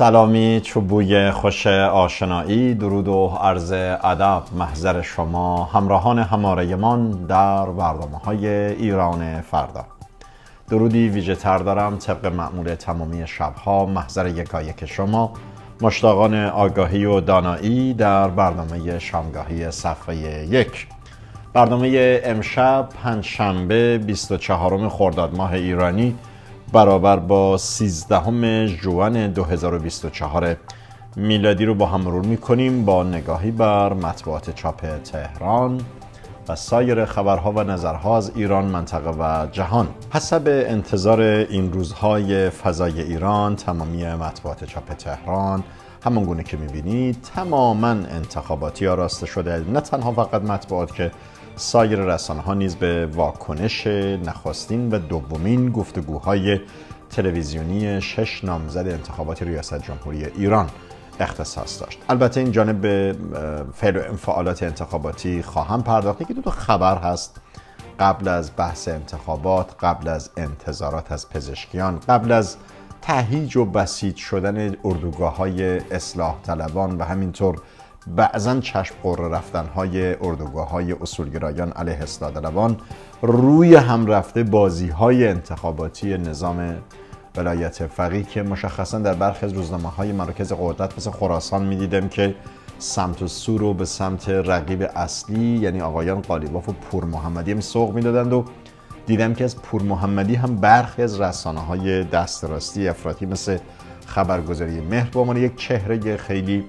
سلامی چوبوی خوش آشنایی درود و عرض ادب محضر شما همراهان همارهمان در برنامه های ایران فردا درودی ویژه تر دارم طبق معمول تمامی شبها محضر یکایک شما مشتاقان آگاهی و دانایی در برنامه شامگاهی صفحه یک برنامه امشب پنجشنبه 24 خرداد ماه ایرانی برابر با 13 جوان 2024 میلادی رو با هم مرور میکنیم با نگاهی بر مطبوعات چاپ تهران و سایر خبرها و نظرها از ایران منطقه و جهان حسب انتظار این روزهای فضای ایران تمامی مطبوعات چاپ تهران همان گونه که میبینید تماما انتخاباتی آراسته شده نه تنها فقط مطبوعات که سایر رسانه ها نیز به واکنش نخواستین و دومین گفتگوهای تلویزیونی شش نامزد انتخابات ریاست جمهوری ایران اختصاص داشت البته این جانب به فعل و انفعالات انتخاباتی خواهم پرداخت که دو تا خبر هست قبل از بحث انتخابات قبل از انتظارات از پزشکیان قبل از تهیج و بسیج شدن اردوگاه های اصلاح طلبان و همینطور بعضا چشم قرار رفتن های اردوگاه های اصولگرایان علیه استادلوان روی هم رفته بازی های انتخاباتی نظام ولایت فقیه که مشخصا در برخی از روزنامه های مراکز قدرت مثل خراسان میدیدم که سمت و سو رو به سمت رقیب اصلی یعنی آقایان قالیباف و پور محمدی هم سوق میدادند و دیدم که از پور محمدی هم برخی از رسانه های دست راستی افراطی مثل خبرگزاری مهر به یک چهره خیلی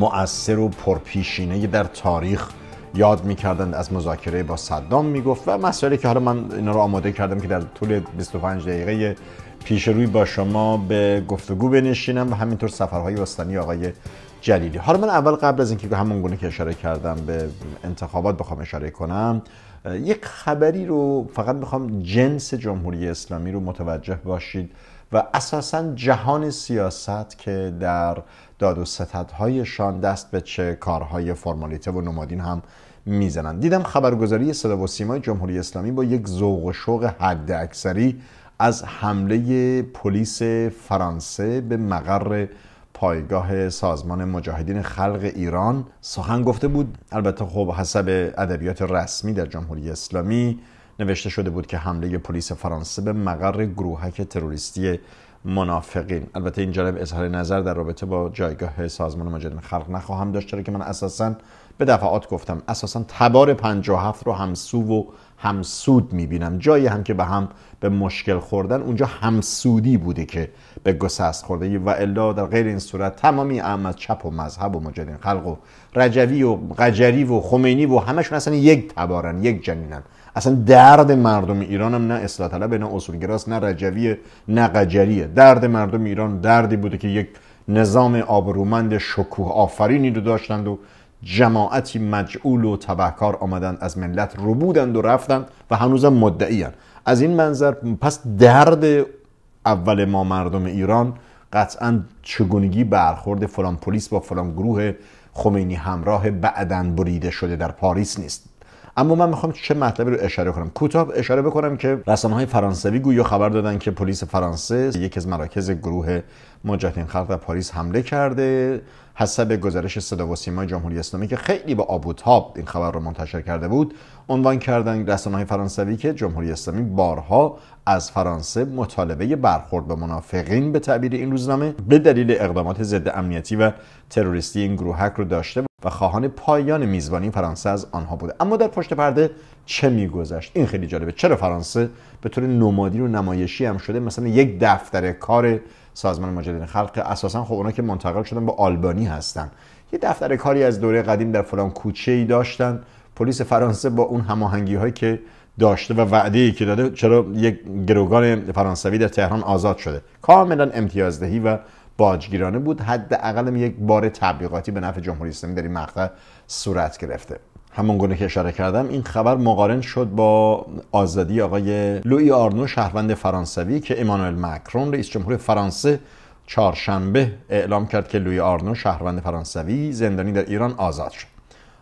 مؤثر و پرپیشینه در تاریخ یاد میکردند از مذاکره با صدام میگفت و مسئله که حالا من اینا رو آماده کردم که در طول 25 دقیقه پیش روی با شما به گفتگو بنشینم و همینطور سفرهای وستانی آقای جلیلی حالا من اول قبل از اینکه همون گونه که اشاره کردم به انتخابات بخوام اشاره کنم یک خبری رو فقط میخوام جنس جمهوری اسلامی رو متوجه باشید و اساسا جهان سیاست که در داد و ستدهایشان دست به چه کارهای فرمالیته و نمادین هم میزنند دیدم خبرگزاری صدا و سیمای جمهوری اسلامی با یک ذوق و شوق حد اکثری از حمله پلیس فرانسه به مقر پایگاه سازمان مجاهدین خلق ایران سخن گفته بود البته خب حسب ادبیات رسمی در جمهوری اسلامی نوشته شده بود که حمله پلیس فرانسه به مقر گروهک تروریستی منافقین البته این جانب اظهار نظر در رابطه با جایگاه سازمان مجاهدین خلق نخواهم داشت چرا که من اساسا به دفعات گفتم اساسا تبار 57 رو همسو و همسود میبینم جایی هم که به هم به مشکل خوردن اونجا همسودی بوده که به گسست خورده و الا در غیر این صورت تمامی اهم از چپ و مذهب و مجاهدین خلق و رجوی و قجری و خمینی و همشون اصلا یک تبارن یک جنینن اصلا درد مردم ایران هم نه اصلاح طلب نه اصولگراست نه رجویه نه قجریه درد مردم ایران دردی بوده که یک نظام آبرومند شکوه آفرینی رو داشتند و جماعتی مجعول و تبهکار آمدند از ملت رو بودند و رفتند و هنوزم مدعیان از این منظر پس درد اول ما مردم ایران قطعا چگونگی برخورد فلان پلیس با فلان گروه خمینی همراه بعدن بریده شده در پاریس نیست اما من میخوام چه مطلبی رو اشاره کنم کوتاه اشاره بکنم که رسانه های فرانسوی گویا خبر دادن که پلیس فرانسه یکی از مراکز گروه مجاهدین خلق در پاریس حمله کرده حسب گزارش صدا و سیمای جمهوری اسلامی که خیلی با آبوتاب این خبر رو منتشر کرده بود عنوان کردن رسانه های فرانسوی که جمهوری اسلامی بارها از فرانسه مطالبه برخورد به منافقین به تعبیر این روزنامه به دلیل اقدامات ضد امنیتی و تروریستی این گروهک رو داشته و خواهان پایان میزبانی فرانسه از آنها بوده اما در پشت پرده چه میگذشت این خیلی جالبه چرا فرانسه به طور نمادین و نمایشی هم شده مثلا یک دفتر کار سازمان مجاهدین خلق اساسا خب اونا که منتقل شدن به آلبانی هستن یه دفتر کاری از دوره قدیم در فلان کوچه ای داشتن پلیس فرانسه با اون هماهنگی هایی که داشته و وعده ای که داده چرا یک گروگان فرانسوی در تهران آزاد شده کاملا امتیازدهی و باجگیرانه بود حداقل یک بار تبلیغاتی به نفع جمهوری اسلامی در این مقطع صورت گرفته همون گونه که اشاره کردم این خبر مقارن شد با آزادی آقای لوی آرنو شهروند فرانسوی که امانوئل مکرون رئیس جمهور فرانسه چهارشنبه اعلام کرد که لوی آرنو شهروند فرانسوی زندانی در ایران آزاد شد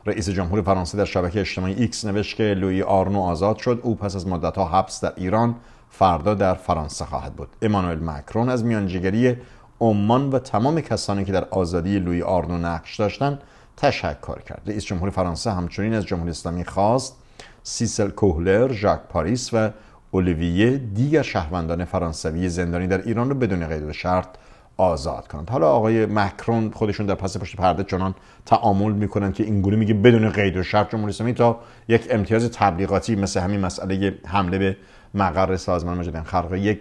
رئیس جمهور فرانسه در شبکه اجتماعی ایکس نوشت که لوی آرنو آزاد شد او پس از ها حبس در ایران فردا در فرانسه خواهد بود امانوئل مکرون از میانجیگری عمان و تمام کسانی که در آزادی لوی آرنو نقش داشتند تشکر کرد رئیس جمهور فرانسه همچنین از جمهوری اسلامی خواست سیسل کوهلر، ژاک پاریس و اولیویه دیگر شهروندان فرانسوی زندانی در ایران را بدون قید و شرط آزاد کنند حالا آقای مکرون خودشون در پس پشت پرده چنان تعامل میکنند که اینگونه میگه بدون قید و شرط جمهوری اسلامی تا یک امتیاز تبلیغاتی مثل همین مسئله حمله به مقر سازمان مجد خلق یک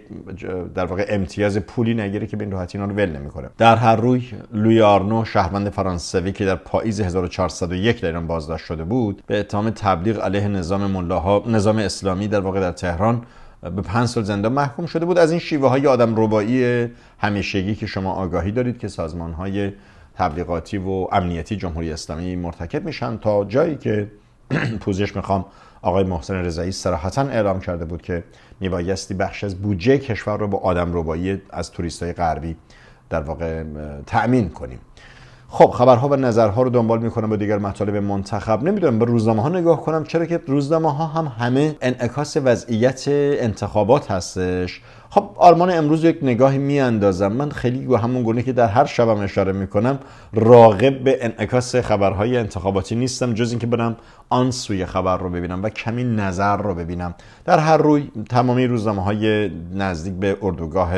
در واقع امتیاز پولی نگیره که به این راحتی اینا رو ول نمیکنه در هر روی آرنو شهروند فرانسوی که در پاییز 1401 در ایران بازداشت شده بود به اتهام تبلیغ علیه نظام ملاها نظام اسلامی در واقع در تهران به پنج سال زندان محکوم شده بود از این شیوه های آدم ربایی همیشگی که شما آگاهی دارید که سازمان های تبلیغاتی و امنیتی جمهوری اسلامی مرتکب میشن تا جایی که پوزش میخوام آقای محسن رضایی صراحتا اعلام کرده بود که میبایستی بخش از بودجه کشور رو با آدم ربایی از های غربی در واقع تأمین کنیم خب خبرها و نظرها رو دنبال میکنم با دیگر مطالب منتخب نمیدونم به روزنامه ها نگاه کنم چرا که روزنامه ها هم همه انعکاس وضعیت انتخابات هستش خب آرمان امروز یک نگاهی میاندازم من خیلی و همون گونه که در هر شبم اشاره میکنم راغب به انعکاس خبرهای انتخاباتی نیستم جز اینکه برم آن سوی خبر رو ببینم و کمی نظر رو ببینم در هر روی تمامی روزنامه های نزدیک به اردوگاه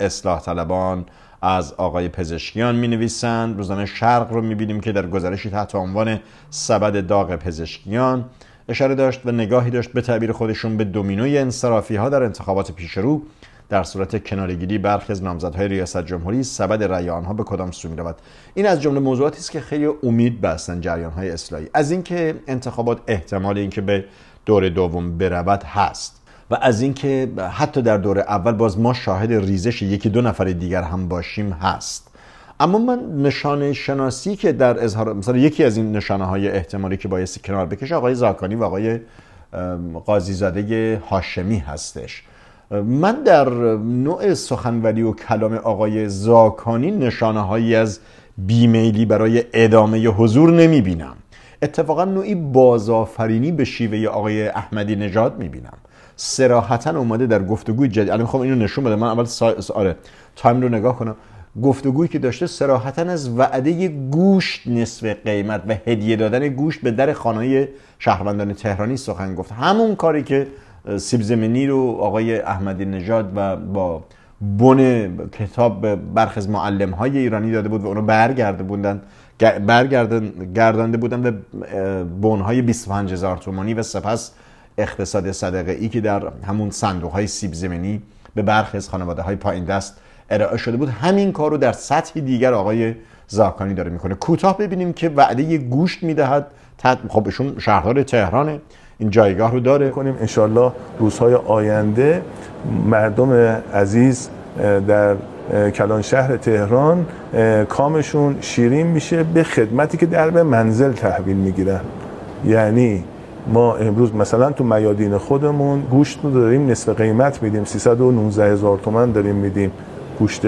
اصلاح طلبان از آقای پزشکیان می نویسند روزنامه شرق رو می که در گزارشی تحت عنوان سبد داغ پزشکیان اشاره داشت و نگاهی داشت به تعبیر خودشون به دومینوی انصرافی ها در انتخابات پیشرو در صورت کنارگیری برخی از نامزدهای ریاست جمهوری سبد رأی آنها به کدام سو میرود این از جمله موضوعاتی است که خیلی امید بستن های اصلاحی از اینکه انتخابات احتمال اینکه به دور دوم برود هست و از اینکه حتی در دوره اول باز ما شاهد ریزش یکی دو نفر دیگر هم باشیم هست اما من نشانه شناسی که در اظهار مثلا یکی از این نشانه های احتمالی که بایستی کنار بکشه آقای زاکانی و آقای زاده هاشمی هستش من در نوع سخنوری و کلام آقای زاکانی نشانه هایی از بیمیلی برای ادامه حضور نمی بینم اتفاقا نوعی بازآفرینی به شیوه آقای احمدی نژاد می بینم سراحتا اومده در گفتگوی جدید الان میخوام اینو نشون بده من اول سا... آره تایم رو نگاه کنم گفتگویی که داشته سراحتا از وعده گوشت نصف قیمت و هدیه دادن گوشت به در خانه شهروندان تهرانی سخن گفت همون کاری که سیب زمینی رو آقای احمدی نژاد و با بن کتاب برخی از معلم های ایرانی داده بود و اونو برگرده بودن برگردن گردانده بودن به بن های 25 هزار تومانی و سپس اقتصاد صدقه ای که در همون صندوق های سیب زمینی به برخی از خانواده های پایین دست ارائه شده بود همین کار رو در سطحی دیگر آقای زاکانی داره میکنه کوتاه ببینیم که وعده گوشت میدهد تد... خب ایشون شهردار تهرانه این جایگاه رو داره کنیم انشالله روزهای آینده مردم عزیز در کلان شهر تهران کامشون شیرین میشه به خدمتی که در به منزل تحویل میگیرن یعنی ما امروز مثلا تو میادین خودمون گوشت رو داریم نصف قیمت میدیم 319 هزار تومن داریم میدیم گوشت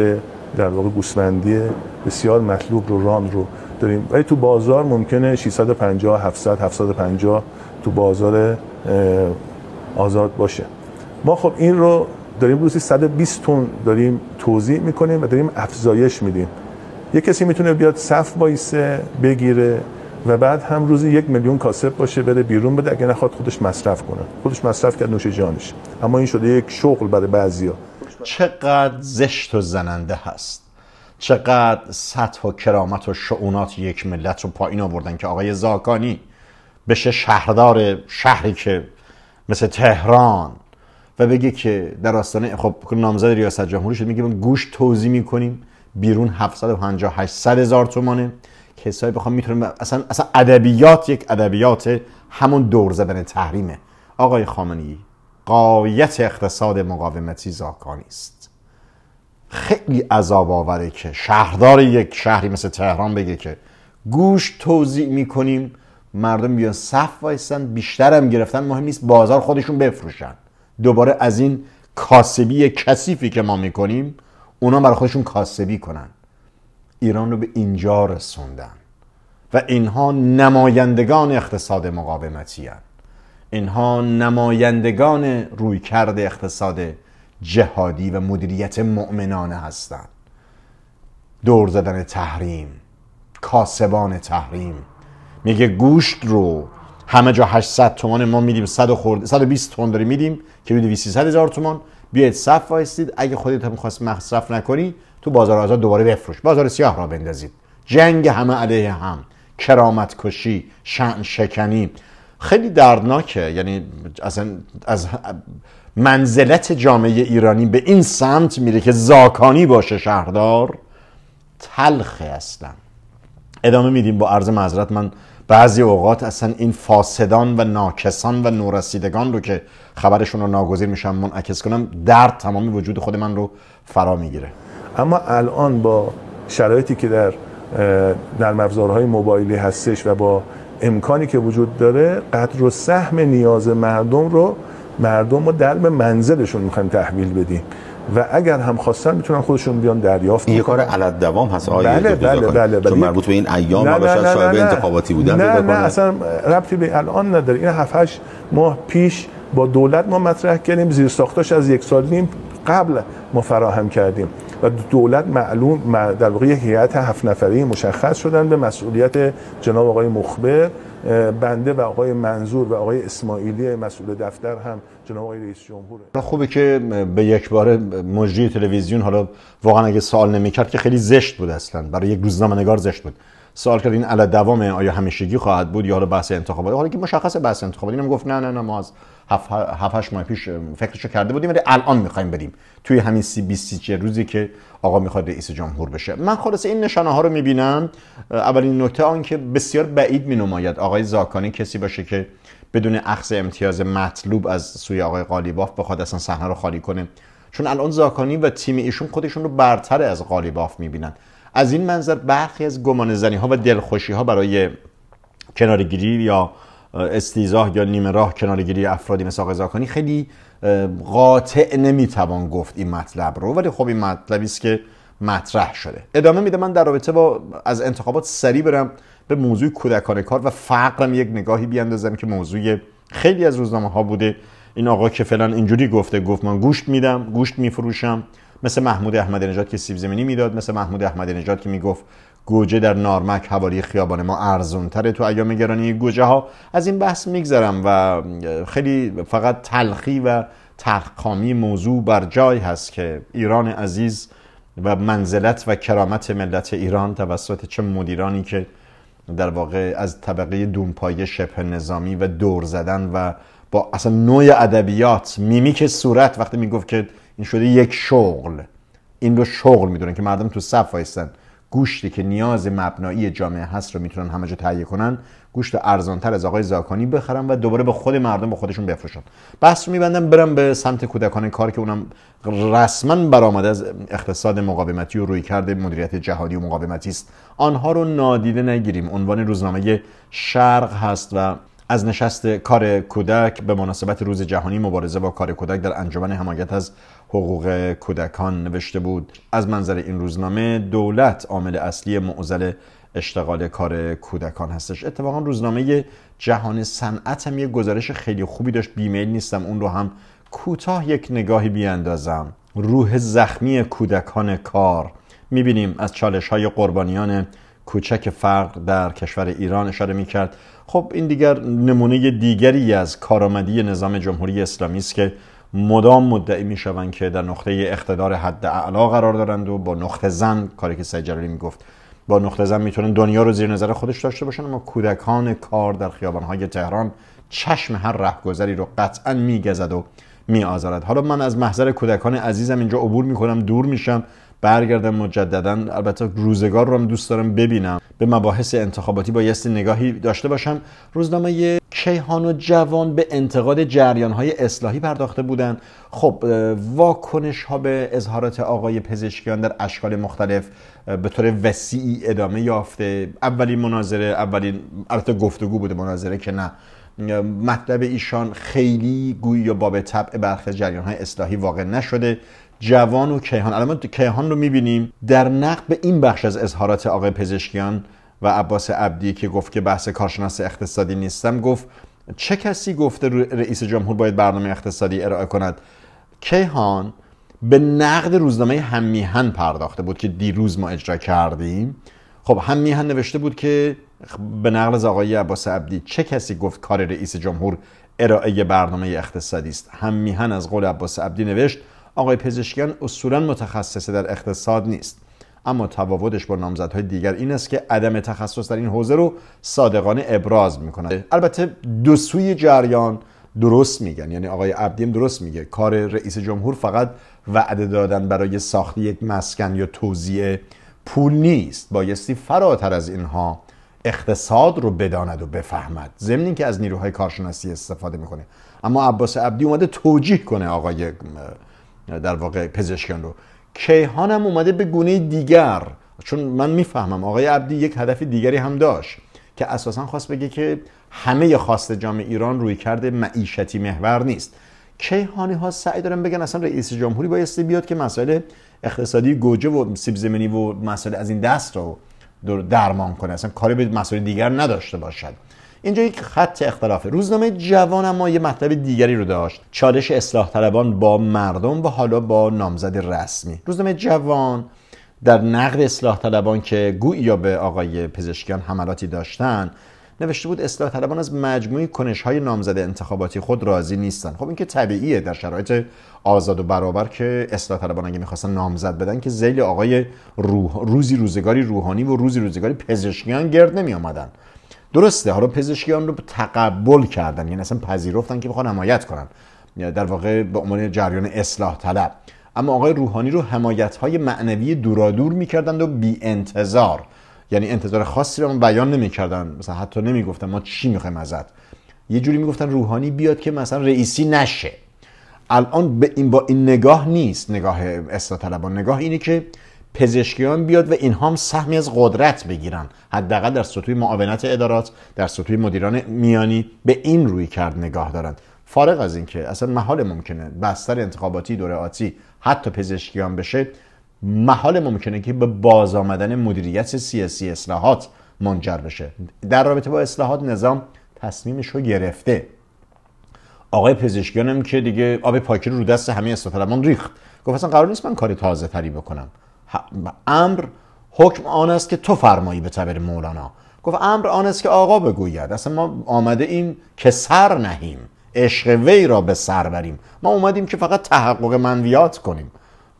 در واقع گوسفندی بسیار مطلوب رو رام رو داریم ولی تو بازار ممکنه 650 700 750 تو بازار آزاد باشه ما خب این رو داریم روزی 120 تن داریم توضیح میکنیم و داریم افزایش میدیم یه کسی میتونه بیاد صف وایسه بگیره و بعد هم روزی یک میلیون کاسب باشه بده بیرون بده اگه نخواد خودش مصرف کنه خودش مصرف کرد نوش جانش اما این شده یک شغل برای بعضیا چقدر زشت و زننده هست چقدر سطح و کرامت و شعونات یک ملت رو پایین آوردن که آقای زاکانی بشه شهردار شهری که مثل تهران و بگه که در آستانه خب نامزد ریاست جمهوری شد میگه گوش توضیح میکنیم بیرون 758 هزار تومانه کسایی بخوام میتونم اصلا اصلا ادبیات یک ادبیات همون دور زدن تحریمه آقای خامنی قایت اقتصاد مقاومتی زاکانی است خیلی عذاب آوره که شهردار یک شهری مثل تهران بگه که گوش توضیع میکنیم مردم بیان صف وایستن بیشترم گرفتن مهم نیست بازار خودشون بفروشن دوباره از این کاسبی کثیفی که ما میکنیم اونا برای خودشون کاسبی کنن ایران رو به اینجا رسوندن و اینها نمایندگان اقتصاد مقاومتی اینها نمایندگان رویکرد اقتصاد جهادی و مدیریت مؤمنانه هستند دور زدن تحریم کاسبان تحریم میگه گوشت رو همه جا 800 تومان ما میدیم 100 خورد 120 تومان داریم میدیم که بده 2300 هزار تومان بیاید صف وایستید اگه خودت هم خواست مصرف نکنی تو بازار آزاد دوباره بفروش بازار سیاه را بندازید جنگ همه علیه هم کرامت کشی شن شکنی خیلی دردناکه یعنی اصلا از منزلت جامعه ایرانی به این سمت میره که زاکانی باشه شهردار تلخه اصلا ادامه میدیم با عرض معذرت من بعضی اوقات اصلا این فاسدان و ناکسان و نورسیدگان رو که خبرشون رو ناگزیر میشم منعکس کنم درد تمام وجود خود من رو فرا میگیره اما الان با شرایطی که در نرم موبایلی هستش و با امکانی که وجود داره قدر و سهم نیاز مردم رو مردم رو در به منزلشون میخوایم تحویل بدیم و اگر هم خواستن میتونن خودشون بیان دریافت این کار علت دوام هست آیه بله بله, بله بله چون مربوط به این ایام و شاید انتخاباتی بودن نه نه اصلا ربطی به الان نداره این 7 8 ماه پیش با دولت ما مطرح کردیم زیر ساختاش از یک سال نیم قبل ما فراهم کردیم و دولت معلوم در واقع یک هیئت هفت نفره مشخص شدن به مسئولیت جناب آقای مخبر بنده و آقای منظور و آقای اسماعیلی مسئول دفتر هم جناب آقای رئیس جمهور خوبه که به یک بار مجری تلویزیون حالا واقعا اگه سوال نمیکرد که خیلی زشت بود اصلا برای یک روزنامه زشت بود سوال کردین علا دوامه آیا همیشگی خواهد بود یا حالا بحث انتخاباتی حالا که مشخص بحث انتخاباتی اینم گفت نه نه نه ما از 7 8 ماه پیش فکرشو کرده بودیم ولی الان میخوایم بریم توی همین سی روزی که آقا میخواد رئیس جمهور بشه من خلاص این نشانه ها رو میبینم اولین نکته آن که بسیار بعید مینماید آقای زاکانی کسی باشه که بدون اخذ امتیاز مطلوب از سوی آقای قالیباف بخواد اصلا صحنه رو خالی کنه چون الان زاکانی و تیم ایشون خودشون رو برتر از قالیباف میبینن از این منظر برخی از زنی ها و دلخوشی ها برای کنارگیری یا استیزاه یا نیمه راه کنارگیری افرادی مثل آقای زاکانی خیلی قاطع نمیتوان گفت این مطلب رو ولی خب این مطلبی است که مطرح شده ادامه میده من در رابطه با از انتخابات سری برم به موضوع کودکان کار و فقرم یک نگاهی بیاندازم که موضوع خیلی از روزنامه ها بوده این آقا که فلان اینجوری گفته گفت من گوشت میدم گوشت میفروشم مثل محمود احمد نژاد که سیب زمینی میداد مثل محمود احمد نژاد که میگفت گوجه در نارمک حوالی خیابان ما ارزونتره تو ایام گرانی گوجه ها از این بحث میگذرم و خیلی فقط تلخی و تحقامی موضوع بر جای هست که ایران عزیز و منزلت و کرامت ملت ایران توسط چه مدیرانی که در واقع از طبقه دونپای شبه نظامی و دور زدن و با اصلا نوع ادبیات میمیک صورت وقتی میگفت که این شده یک شغل این رو شغل میدونن که مردم تو صف وایستن گوشتی که نیاز مبنایی جامعه هست رو میتونن همه جا تهیه کنن گوشت ارزانتر از آقای زاکانی بخرن و دوباره به خود مردم به خودشون بفروشن بحث رو میبندم برم به سمت کودکان کار که اونم رسما برآمده از اقتصاد مقاومتی و روی کرده مدیریت جهادی و مقاومتی است آنها رو نادیده نگیریم عنوان روزنامه شرق هست و از نشست کار کودک به مناسبت روز جهانی مبارزه با کار کودک در انجمن حمایت از حقوق کودکان نوشته بود از منظر این روزنامه دولت عامل اصلی معضل اشتغال کار کودکان هستش اتفاقا روزنامه جهان صنعت هم یه گزارش خیلی خوبی داشت بیمیل نیستم اون رو هم کوتاه یک نگاهی بیاندازم روح زخمی کودکان کار میبینیم از چالش های قربانیان کوچک فقر در کشور ایران اشاره میکرد خب این دیگر نمونه دیگری از کارآمدی نظام جمهوری اسلامی است که مدام مدعی میشوند که در نقطه اقتدار حد اعلا قرار دارند و با نقطه زن کاری که سید جلالی میگفت با نقطه زن میتونن دنیا رو زیر نظر خودش داشته باشن اما کودکان کار در خیابانهای تهران چشم هر رهگذری رو قطعا میگزد و میآزارد حالا من از محضر کودکان عزیزم اینجا عبور میکنم دور میشم برگردم مجددا البته روزگار رو هم دوست دارم ببینم به مباحث انتخاباتی با بایستی نگاهی داشته باشم روزنامه کیهان و جوان به انتقاد جریان های اصلاحی پرداخته بودند خب واکنش ها به اظهارات آقای پزشکیان در اشکال مختلف به طور وسیعی ادامه یافته اولین مناظره اولین البته گفتگو بوده مناظره که نه مطلب ایشان خیلی گویی و باب طبع برخی جریان های اصلاحی واقع نشده جوان و کیهان الان کیهان رو میبینیم در نقد به این بخش از اظهارات آقای پزشکیان و عباس عبدی که گفت که بحث کارشناس اقتصادی نیستم گفت چه کسی گفته رئیس جمهور باید برنامه اقتصادی ارائه کند کیهان به نقد روزنامه همیهن پرداخته بود که دیروز ما اجرا کردیم خب همیهن نوشته بود که به نقل از آقای عباس عبدی چه کسی گفت کار رئیس جمهور ارائه برنامه اقتصادی است همیهن از قول عباس عبدی نوشت آقای پزشکیان اصولا متخصص در اقتصاد نیست اما تفاوتش با نامزدهای دیگر این است که عدم تخصص در این حوزه رو صادقانه ابراز میکنند البته دو سوی جریان درست میگن یعنی آقای عبدی هم درست میگه کار رئیس جمهور فقط وعده دادن برای ساخت یک مسکن یا توزیع پول نیست بایستی فراتر از اینها اقتصاد رو بداند و بفهمد ضمن که از نیروهای کارشناسی استفاده میکنه اما عباس عبدی اومده توجیه کنه آقای در واقع پزشکان رو کیهان هم اومده به گونه دیگر چون من میفهمم آقای عبدی یک هدف دیگری هم داشت که اساسا خواست بگه که همه خواست جامعه ایران روی کرده معیشتی محور نیست کیهانی ها سعی دارن بگن اصلا رئیس جمهوری بایستی بیاد که مسائل اقتصادی گوجه و سیب زمینی و مسائل از این دست رو درمان کنه اصلا کاری به مسائل دیگر نداشته باشد اینجا یک خط اختلافه روزنامه جوان اما یه مطلب دیگری رو داشت چالش اصلاح طلبان با مردم و حالا با نامزد رسمی روزنامه جوان در نقد اصلاح طلبان که یا به آقای پزشکیان حملاتی داشتن نوشته بود اصلاح طلبان از مجموعی کنش های نامزد انتخاباتی خود راضی نیستن خب این که طبیعیه در شرایط آزاد و برابر که اصلاح طلبان اگه میخواستن نامزد بدن که زیل آقای روح روزی روزگاری روحانی و روزی روزگاری پزشکیان گرد نمی درسته حالا پزشکیان رو تقبل کردن یعنی اصلا پذیرفتن که بخوان حمایت کنن یعنی در واقع به عنوان جریان اصلاح طلب اما آقای روحانی رو حمایت های معنوی دورادور میکردند و بی انتظار یعنی انتظار خاصی رو بیان نمیکردن مثلا حتی نمیگفتن ما چی میخوایم ازت یه جوری میگفتن روحانی بیاد که مثلا رئیسی نشه الان به این با این نگاه نیست نگاه اصلاح طلبان نگاه اینه که پزشکیان بیاد و اینها هم سهمی از قدرت بگیرن حداقل در سطوح معاونت ادارات در سطوح مدیران میانی به این روی کرد نگاه دارند فارغ از اینکه اصلا محال ممکنه بستر انتخاباتی دوره آتی حتی پزشکیان بشه محال ممکنه که به باز آمدن مدیریت سیاسی اصلاحات منجر بشه در رابطه با اصلاحات نظام تصمیمش رو گرفته آقای پزشکیانم که دیگه آب پاکی رو دست همه اصلاح ریخت گفت اصلا قرار نیست من کاری تازه تری بکنم امر حکم آن است که تو فرمایی به تبر مولانا گفت امر آن است که آقا بگوید اصلا ما آمده این که سر نهیم عشق وی را به سر بریم ما اومدیم که فقط تحقق منویات کنیم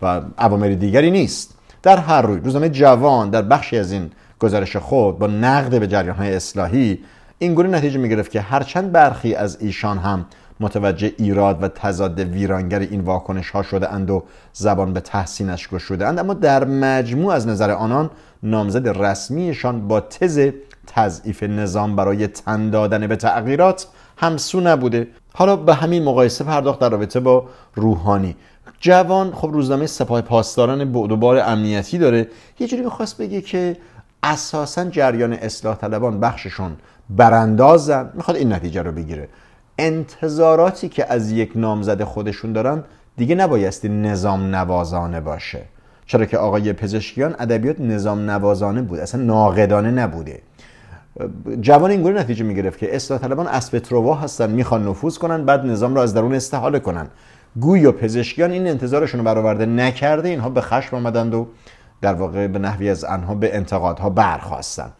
و عوامل دیگری نیست در هر روی روزنامه جوان در بخشی از این گزارش خود با نقد به جریان های اصلاحی این گونه نتیجه می گرفت که هرچند برخی از ایشان هم متوجه ایراد و تضاد ویرانگر این واکنش ها شده اند و زبان به تحسینش گشوده اند اما در مجموع از نظر آنان نامزد رسمیشان با تز تضعیف نظام برای تن دادن به تغییرات همسو نبوده حالا به همین مقایسه پرداخت در رابطه با روحانی جوان خب روزنامه سپاه پاسداران بار امنیتی داره یه جوری میخواست بگه که اساسا جریان اصلاح طلبان بخششون براندازن میخواد این نتیجه رو بگیره انتظاراتی که از یک نامزد خودشون دارن دیگه نبایستی نظام نوازانه باشه چرا که آقای پزشکیان ادبیات نظام نوازانه بود اصلا ناقدانه نبوده جوان اینگونه نتیجه میگرفت که اصلاح طلبان اسب تروا هستن میخوان نفوذ کنن بعد نظام را از درون استحاله کنن و پزشکیان این انتظارشون رو برآورده نکرده اینها به خشم آمدند و در واقع به نحوی از آنها به انتقادها برخواستند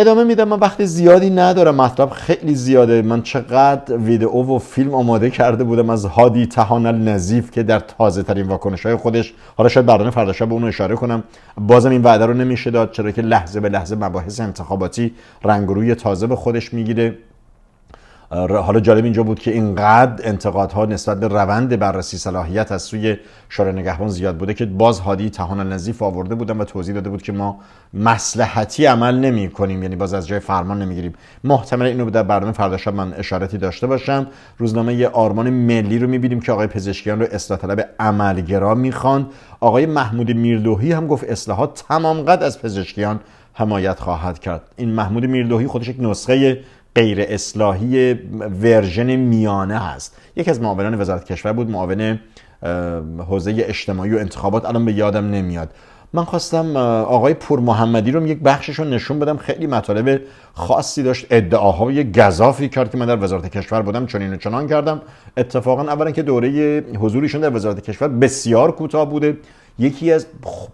ادامه میدم من وقت زیادی ندارم مطلب خیلی زیاده من چقدر ویدئو و فیلم آماده کرده بودم از هادی تهان نظیف که در تازه ترین واکنش های خودش حالا شاید برنامه فردا به اون اشاره کنم بازم این وعده رو نمیشه داد چرا که لحظه به لحظه مباحث انتخاباتی رنگ روی تازه به خودش میگیره حالا جالب اینجا بود که اینقدر انتقادها نسبت به روند بررسی صلاحیت از سوی شورای نگهبان زیاد بوده که باز هادی تهان النظیف آورده بودن و توضیح داده بود که ما مسلحتی عمل نمی کنیم یعنی باز از جای فرمان نمی گیریم محتمل اینو در برنامه فردا من اشارتی داشته باشم روزنامه یه آرمان ملی رو میبینیم که آقای پزشکیان رو اصلاح طلب عملگرا میخوان آقای محمود میردوهی هم گفت اصلاحات تمام قد از پزشکیان حمایت خواهد کرد این محمود میردوهی خودش یک نسخه غیر اصلاحی ورژن میانه هست یکی از معاونان وزارت کشور بود معاون حوزه اجتماعی و انتخابات الان به یادم نمیاد من خواستم آقای پور محمدی رو یک بخششون نشون بدم خیلی مطالب خاصی داشت ادعاهای گذافی کرد که من در وزارت کشور بودم چنین و چنان کردم اتفاقا اولا که دوره حضوریشون در وزارت کشور بسیار کوتاه بوده یکی از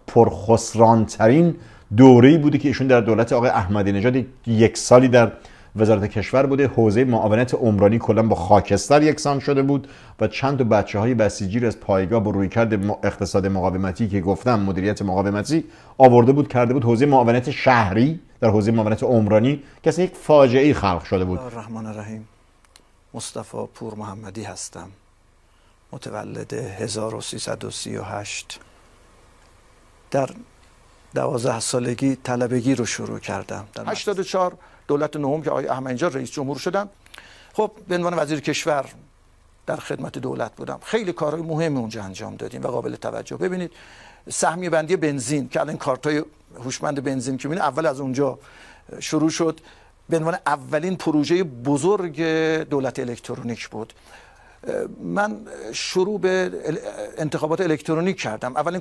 پرخسرانترین دوره‌ای بوده که ایشون در دولت آقای احمدی نژاد یک سالی در وزارت کشور بوده حوزه معاونت عمرانی کلا با خاکستر یکسان شده بود و چند تا بچه های بسیجیر از پایگاه با کرد اقتصاد مقاومتی که گفتم مدیریت مقاومتی آورده بود کرده بود حوزه معاونت شهری در حوزه معاونت عمرانی کسی یک فاجعه خلق شده بود رحمان رحیم مصطفی پور محمدی هستم متولد 1338 در دوازه سالگی طلبگی رو شروع کردم در 84 دولت نهم که آقای اینجا رئیس جمهور شدم خب به عنوان وزیر کشور در خدمت دولت بودم خیلی کارهای مهمی اونجا انجام دادیم و قابل توجه ببینید سهمی بندی بنزین که الان کارتای هوشمند بنزین که اول از اونجا شروع شد به عنوان اولین پروژه بزرگ دولت الکترونیک بود من شروع به انتخابات الکترونیک کردم اولین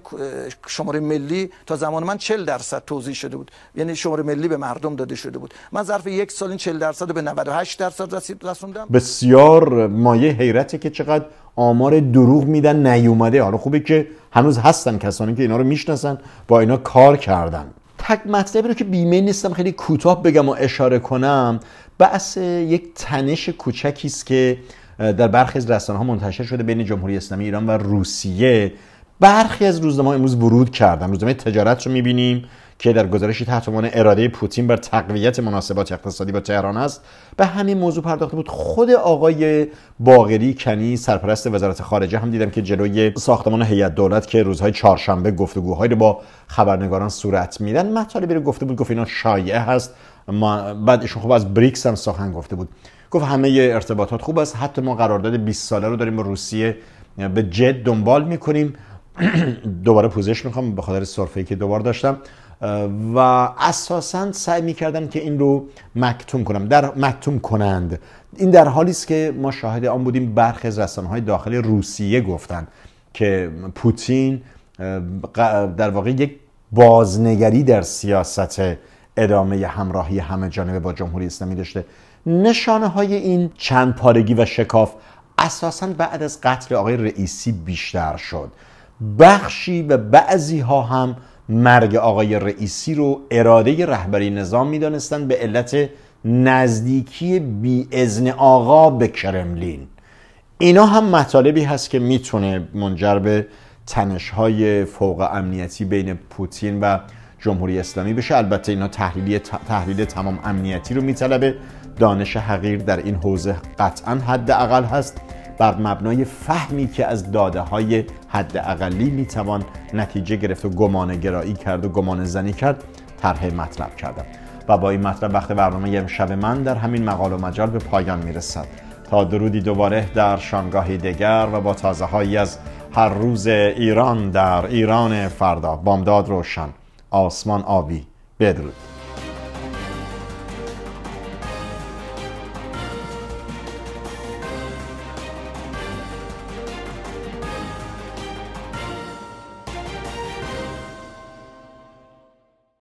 شماره ملی تا زمان من 40 درصد توضیح شده بود یعنی شماره ملی به مردم داده شده بود من ظرف یک سال این 40 درصد به 98 درصد رسید رسوندم بسیار مایه حیرته که چقدر آمار دروغ میدن نیومده حالا خوبه که هنوز هستن کسانی که اینا رو میشناسن با اینا کار کردن تک مطلبی رو که بیمه نیستم خیلی کوتاه بگم و اشاره کنم بحث یک تنش کوچکی است که در برخی از رسانه ها منتشر شده بین جمهوری اسلامی ایران و روسیه برخی از روزنامه امروز ورود کردن روزنامه تجارت رو میبینیم که در گزارشی تحت عنوان اراده پوتین بر تقویت مناسبات اقتصادی با تهران است به همین موضوع پرداخته بود خود آقای باغری کنی سرپرست وزارت خارجه هم دیدم که جلوی ساختمان هیئت دولت که روزهای چهارشنبه گفتگوهایی رو با خبرنگاران صورت میدن مطالبی رو گفته بود گفت اینا شایعه هست ما بعد ایشون خب از بریکس هم سخن گفته بود گفت همه ارتباطات خوب است حتی ما قرارداد 20 ساله رو داریم با روسیه به جد دنبال میکنیم دوباره پوزش میخوام به خاطر سرفه که دوبار داشتم و اساسا سعی میکردن که این رو مکتوم کنم در مکتوم کنند این در حالی است که ما شاهد آن بودیم برخی از های داخل روسیه گفتند که پوتین در واقع یک بازنگری در سیاست ادامه همراهی همه جانبه با جمهوری اسلامی داشته نشانه های این چند پارگی و شکاف اساسا بعد از قتل آقای رئیسی بیشتر شد بخشی و بعضی ها هم مرگ آقای رئیسی رو اراده رهبری نظام میدانستند به علت نزدیکی بی ازن آقا به کرملین اینا هم مطالبی هست که میتونه منجر به تنشهای فوق امنیتی بین پوتین و جمهوری اسلامی بشه البته اینا تحلیل, تحلیل تمام امنیتی رو میطلبه دانش حقیر در این حوزه قطعا اقل هست بر مبنای فهمی که از داده های حد اقلی میتوان نتیجه گرفت و گمان گرایی کرد و گمان زنی کرد طرح مطلب کردم و با این مطلب وقت برنامه شب من در همین مقال و مجال به پایان میرسد تا درودی دوباره در شانگاهی دیگر و با تازه هایی از هر روز ایران در ایران فردا بامداد روشن آسمان آبی بدرود